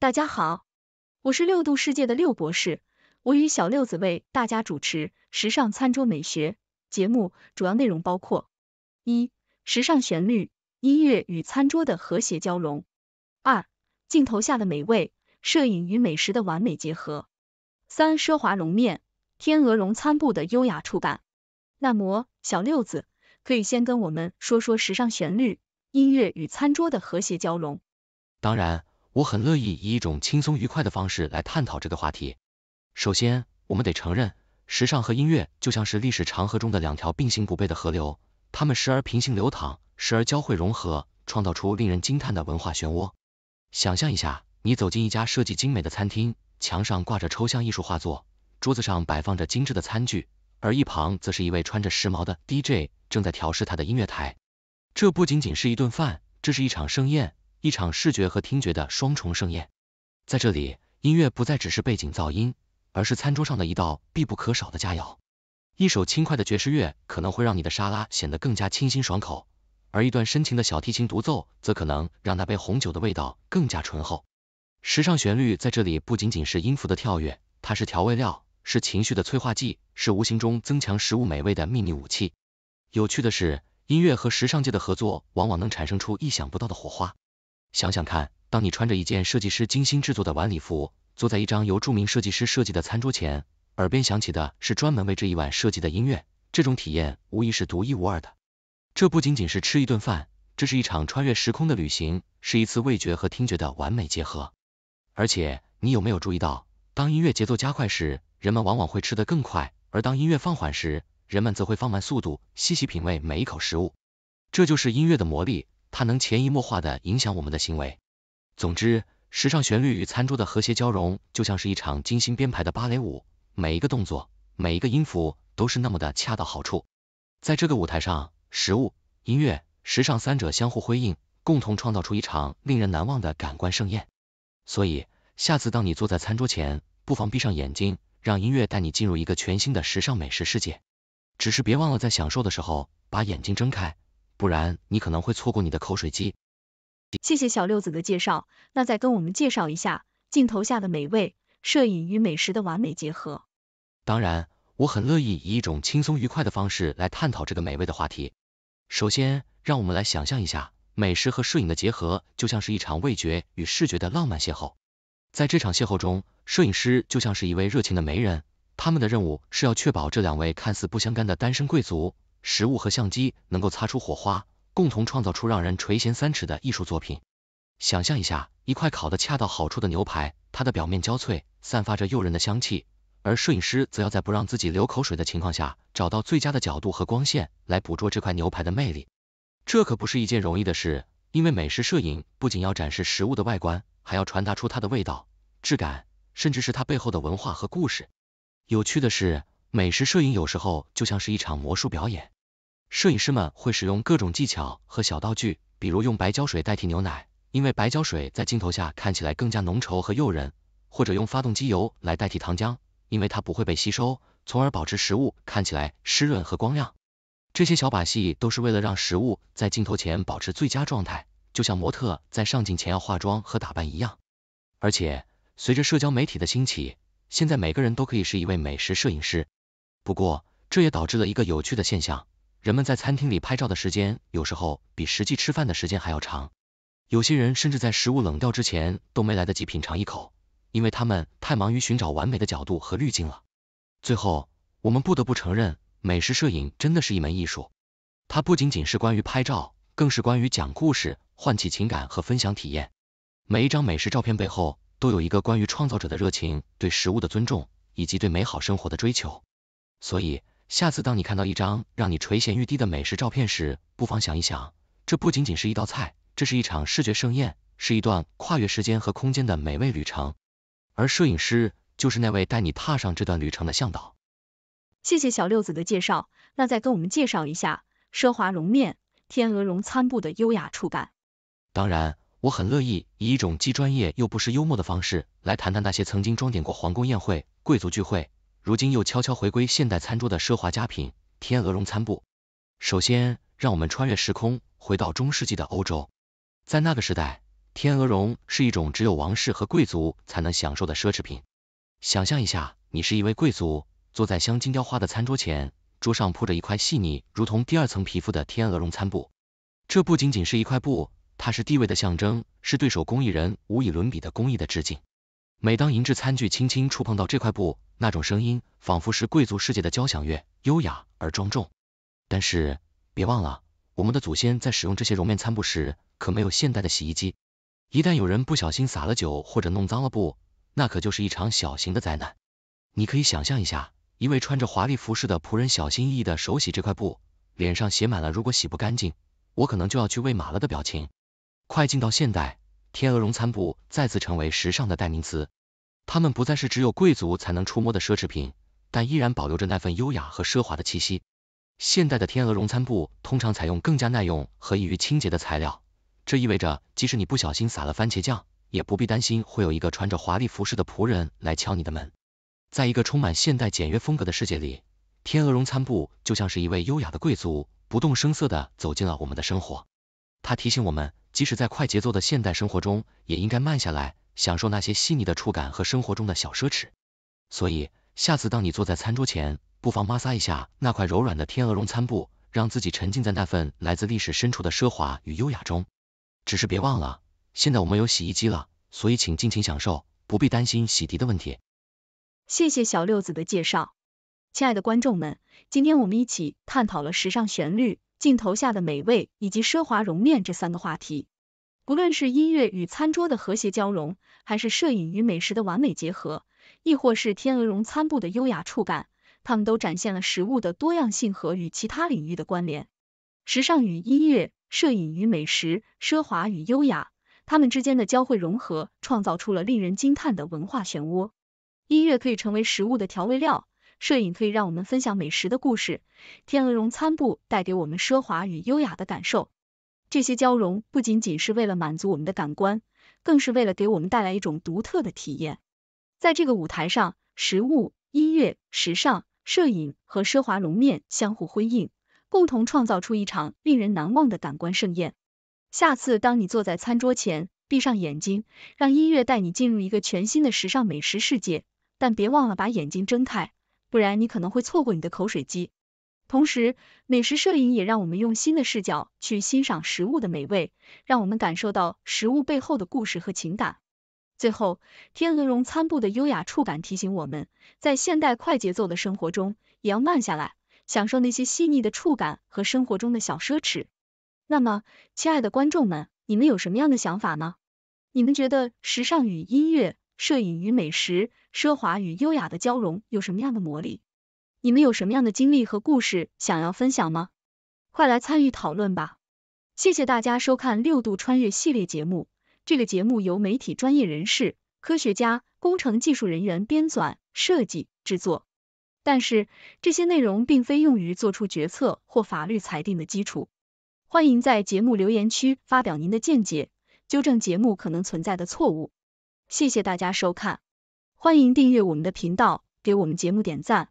大家好，我是六度世界的六博士，我与小六子为大家主持《时尚餐桌美学》节目，主要内容包括：一、时尚旋律，音乐与餐桌的和谐交融；二、镜头下的美味，摄影与美食的完美结合；三、奢华绒面，天鹅绒餐布的优雅触感。那么，小六子，可以先跟我们说说时尚旋律，音乐与餐桌的和谐交融。当然。我很乐意以一种轻松愉快的方式来探讨这个话题。首先，我们得承认，时尚和音乐就像是历史长河中的两条并行不悖的河流，它们时而平行流淌，时而交汇融合，创造出令人惊叹的文化漩涡。想象一下，你走进一家设计精美的餐厅，墙上挂着抽象艺术画作，桌子上摆放着精致的餐具，而一旁则是一位穿着时髦的 DJ 正在调试他的音乐台。这不仅仅是一顿饭，这是一场盛宴。一场视觉和听觉的双重盛宴，在这里，音乐不再只是背景噪音，而是餐桌上的一道必不可少的佳肴。一首轻快的爵士乐可能会让你的沙拉显得更加清新爽口，而一段深情的小提琴独奏则可能让那杯红酒的味道更加醇厚。时尚旋律在这里不仅仅是音符的跳跃，它是调味料，是情绪的催化剂，是无形中增强食物美味的秘密武器。有趣的是，音乐和时尚界的合作往往能产生出意想不到的火花。想想看，当你穿着一件设计师精心制作的晚礼服，坐在一张由著名设计师设计的餐桌前，耳边响起的是专门为这一晚设计的音乐，这种体验无疑是独一无二的。这不仅仅是吃一顿饭，这是一场穿越时空的旅行，是一次味觉和听觉的完美结合。而且，你有没有注意到，当音乐节奏加快时，人们往往会吃得更快；而当音乐放缓时，人们则会放慢速度，细细品味每一口食物。这就是音乐的魔力。它能潜移默化地影响我们的行为。总之，时尚旋律与餐桌的和谐交融，就像是一场精心编排的芭蕾舞，每一个动作，每一个音符都是那么的恰到好处。在这个舞台上，食物、音乐、时尚三者相互辉映，共同创造出一场令人难忘的感官盛宴。所以，下次当你坐在餐桌前，不妨闭上眼睛，让音乐带你进入一个全新的时尚美食世界。只是别忘了在享受的时候把眼睛睁开。不然你可能会错过你的口水鸡。谢谢小六子的介绍，那再跟我们介绍一下镜头下的美味，摄影与美食的完美结合。当然，我很乐意以一种轻松愉快的方式来探讨这个美味的话题。首先，让我们来想象一下，美食和摄影的结合就像是一场味觉与视觉的浪漫邂逅。在这场邂逅中，摄影师就像是一位热情的媒人，他们的任务是要确保这两位看似不相干的单身贵族。食物和相机能够擦出火花，共同创造出让人垂涎三尺的艺术作品。想象一下，一块烤得恰到好处的牛排，它的表面焦脆，散发着诱人的香气，而摄影师则要在不让自己流口水的情况下，找到最佳的角度和光线来捕捉这块牛排的魅力。这可不是一件容易的事，因为美食摄影不仅要展示食物的外观，还要传达出它的味道、质感，甚至是它背后的文化和故事。有趣的是。美食摄影有时候就像是一场魔术表演，摄影师们会使用各种技巧和小道具，比如用白胶水代替牛奶，因为白胶水在镜头下看起来更加浓稠和诱人；或者用发动机油来代替糖浆，因为它不会被吸收，从而保持食物看起来湿润和光亮。这些小把戏都是为了让食物在镜头前保持最佳状态，就像模特在上镜前要化妆和打扮一样。而且，随着社交媒体的兴起，现在每个人都可以是一位美食摄影师。不过，这也导致了一个有趣的现象：人们在餐厅里拍照的时间，有时候比实际吃饭的时间还要长。有些人甚至在食物冷掉之前都没来得及品尝一口，因为他们太忙于寻找完美的角度和滤镜了。最后，我们不得不承认，美食摄影真的是一门艺术。它不仅仅是关于拍照，更是关于讲故事、唤起情感和分享体验。每一张美食照片背后，都有一个关于创造者的热情、对食物的尊重以及对美好生活的追求。所以，下次当你看到一张让你垂涎欲滴的美食照片时，不妨想一想，这不仅仅是一道菜，这是一场视觉盛宴，是一段跨越时间和空间的美味旅程。而摄影师就是那位带你踏上这段旅程的向导。谢谢小六子的介绍，那再跟我们介绍一下奢华绒面、天鹅绒餐布的优雅触感。当然，我很乐意以一种既专业又不失幽默的方式，来谈谈那些曾经装点过皇宫宴会、贵族聚会。如今又悄悄回归现代餐桌的奢华佳品——天鹅绒餐布。首先，让我们穿越时空，回到中世纪的欧洲。在那个时代，天鹅绒是一种只有王室和贵族才能享受的奢侈品。想象一下，你是一位贵族，坐在镶金雕花的餐桌前，桌上铺着一块细腻如同第二层皮肤的天鹅绒餐布。这不仅仅是一块布，它是地位的象征，是对手工艺人无以伦比的工艺的致敬。每当银质餐具轻轻触碰到这块布，那种声音仿佛是贵族世界的交响乐，优雅而庄重。但是别忘了，我们的祖先在使用这些绒面餐布时，可没有现代的洗衣机。一旦有人不小心洒了酒或者弄脏了布，那可就是一场小型的灾难。你可以想象一下，一位穿着华丽服饰的仆人，小心翼翼地手洗这块布，脸上写满了如果洗不干净，我可能就要去喂马了的表情。快进到现代。天鹅绒餐布再次成为时尚的代名词，它们不再是只有贵族才能触摸的奢侈品，但依然保留着那份优雅和奢华的气息。现代的天鹅绒餐布通常采用更加耐用和易于清洁的材料，这意味着即使你不小心洒了番茄酱，也不必担心会有一个穿着华丽服饰的仆人来敲你的门。在一个充满现代简约风格的世界里，天鹅绒餐布就像是一位优雅的贵族，不动声色的走进了我们的生活。它提醒我们。即使在快节奏的现代生活中，也应该慢下来，享受那些细腻的触感和生活中的小奢侈。所以，下次当你坐在餐桌前，不妨摩挲一下那块柔软的天鹅绒餐布，让自己沉浸在那份来自历史深处的奢华与优雅中。只是别忘了，现在我们有洗衣机了，所以请尽情享受，不必担心洗涤的问题。谢谢小六子的介绍，亲爱的观众们，今天我们一起探讨了时尚旋律。镜头下的美味，以及奢华绒面这三个话题，不论是音乐与餐桌的和谐交融，还是摄影与美食的完美结合，亦或是天鹅绒餐布的优雅触感，它们都展现了食物的多样性和与其他领域的关联。时尚与音乐，摄影与美食，奢华与优雅，它们之间的交汇融合，创造出了令人惊叹的文化漩涡。音乐可以成为食物的调味料。摄影可以让我们分享美食的故事，天鹅绒餐布带给我们奢华与优雅的感受。这些交融不仅仅是为了满足我们的感官，更是为了给我们带来一种独特的体验。在这个舞台上，食物、音乐、时尚、摄影和奢华绒面相互辉映，共同创造出一场令人难忘的感官盛宴。下次当你坐在餐桌前，闭上眼睛，让音乐带你进入一个全新的时尚美食世界，但别忘了把眼睛睁开。不然你可能会错过你的口水鸡。同时，美食摄影也让我们用新的视角去欣赏食物的美味，让我们感受到食物背后的故事和情感。最后，天鹅绒餐布的优雅触感提醒我们，在现代快节奏的生活中，也要慢下来，享受那些细腻的触感和生活中的小奢侈。那么，亲爱的观众们，你们有什么样的想法呢？你们觉得时尚与音乐，摄影与美食？奢华与优雅的交融有什么样的魔力？你们有什么样的经历和故事想要分享吗？快来参与讨论吧！谢谢大家收看六度穿越系列节目。这个节目由媒体专业人士、科学家、工程技术人员编纂、设计、制作，但是这些内容并非用于做出决策或法律裁定的基础。欢迎在节目留言区发表您的见解，纠正节目可能存在的错误。谢谢大家收看。欢迎订阅我们的频道，给我们节目点赞。